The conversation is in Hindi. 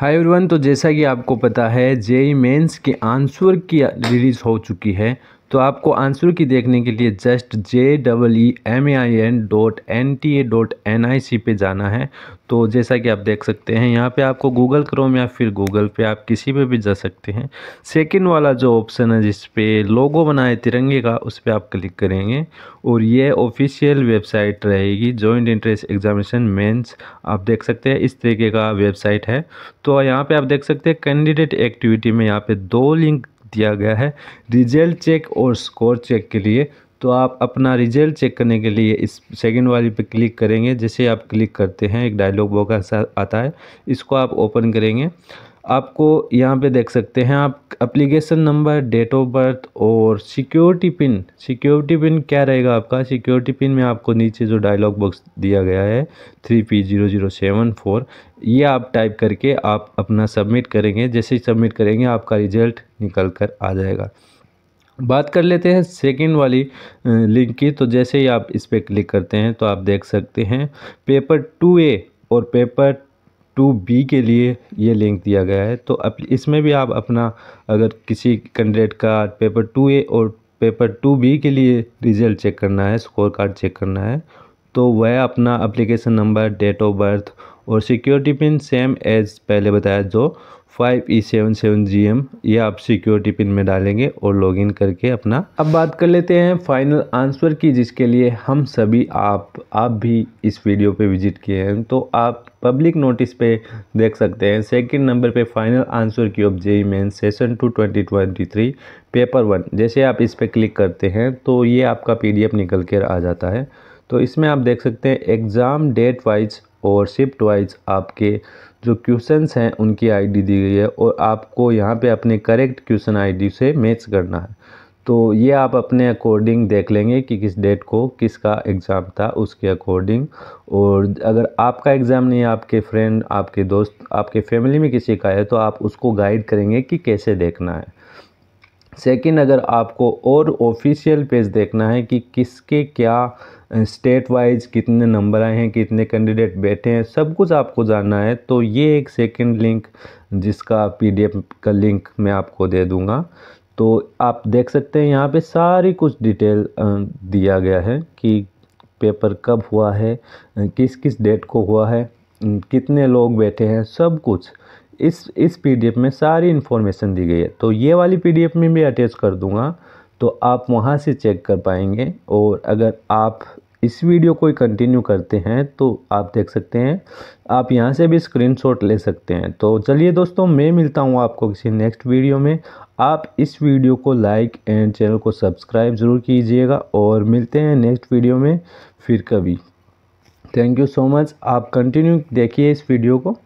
हाय एवरीवन तो जैसा कि आपको पता है जेई मेंस के आंसर की रिलीज़ हो चुकी है तो आपको आंसर की देखने के लिए just J double E M A I N dot N T A dot N I C जाना है तो जैसा कि आप देख सकते हैं यहाँ पे आपको गूगल क्रोम या फिर गूगल पे आप किसी पे भी जा सकते हैं सेकंड वाला जो ऑप्शन है जिस पे लोगो बनाए तिरंगे का उस पर आप क्लिक करेंगे और ये ऑफिशियल वेबसाइट रहेगी जॉइंट इंट्रेंस एग्जामिनेशन मेंस आप देख सकते हैं इस तरीके का वेबसाइट है तो यहाँ पर आप देख सकते हैं कैंडिडेट एक्टिविटी में यहाँ पर दो लिंक दिया गया है रिजल्ट चेक और स्कोर चेक के लिए तो आप अपना रिजल्ट चेक करने के लिए इस सेकंड वाली पे क्लिक करेंगे जैसे आप क्लिक करते हैं एक डायलॉग बॉक्स आता है इसको आप ओपन करेंगे आपको यहाँ पे देख सकते हैं आप application number date of birth और सिक्योरिटी पिन सिक्योरिटी पिन क्या रहेगा आपका सिक्योरिटी पिन में आपको नीचे जो डायलॉग बॉक्स दिया गया है three P zero zero seven four ये आप टाइप करके आप अपना सबमिट करेंगे जैसे ही सबमिट करेंगे आपका रिजल्ट निकल कर आ जाएगा बात कर लेते हैं सेकंड वाली लिंक की तो जैसे ही आप इस पर क्लिक करते हैं तो आप देख सकते हैं पेपर टू ए और पेपर टू बी के लिए ये लिंक दिया गया है तो इसमें भी आप अपना अगर किसी कैंडिडेट का पेपर टू ए और पेपर टू बी के लिए रिज़ल्ट चेक करना है स्कोर कार्ड चेक करना है तो वह अपना application number date of birth और सिक्योरिटी पिन सेम एज पहले बताया जो five E seven seven G M ये आप सिक्योरिटी पिन में डालेंगे और लॉगिन करके अपना अब बात कर लेते हैं फाइनल आंसर की जिसके लिए हम सभी आप आप भी इस वीडियो पे विजिट किए हैं तो आप पब्लिक नोटिस पे देख सकते हैं सेकंड नंबर पे final answer key of JEE main session two twenty twenty three paper one जैसे आप इस पर क्लिक करते हैं तो ये आपका पी निकल कर आ जाता है तो इसमें आप देख सकते हैं एग्ज़ाम डेट वाइज और शिफ्ट वाइज आपके जो क्वेश्चंस हैं उनकी आईडी दी गई है और आपको यहाँ पे अपने करेक्ट क्वेश्चन आईडी से मैच करना है तो ये आप अपने अकॉर्डिंग देख लेंगे कि किस डेट को किसका एग्ज़ाम था उसके अकॉर्डिंग और अगर आपका एग्ज़ाम नहीं आपके फ्रेंड आपके दोस्त आपके फैमिली में किसी का है तो आप उसको गाइड करेंगे कि कैसे देखना है सेकंड अगर आपको और ऑफिशियल पेज देखना है कि किसके क्या स्टेट वाइज कितने नंबर आए हैं कितने कैंडिडेट बैठे हैं सब कुछ आपको जानना है तो ये एक सेकंड लिंक जिसका पीडीएफ का लिंक मैं आपको दे दूँगा तो आप देख सकते हैं यहाँ पे सारी कुछ डिटेल दिया गया है कि पेपर कब हुआ है किस किस डेट को हुआ है कितने लोग बैठे हैं सब कुछ इस इस पीडीएफ में सारी इन्फॉर्मेशन दी गई है तो ये वाली पीडीएफ में भी अटैच कर दूँगा तो आप वहाँ से चेक कर पाएंगे और अगर आप इस वीडियो को कंटिन्यू करते हैं तो आप देख सकते हैं आप यहाँ से भी स्क्रीनशॉट ले सकते हैं तो चलिए दोस्तों मैं मिलता हूँ आपको किसी नेक्स्ट वीडियो में आप इस वीडियो को लाइक एंड चैनल को सब्सक्राइब ज़रूर कीजिएगा और मिलते हैं नेक्स्ट वीडियो में फिर कभी थैंक यू सो मच आप कंटिन्यू देखिए इस वीडियो को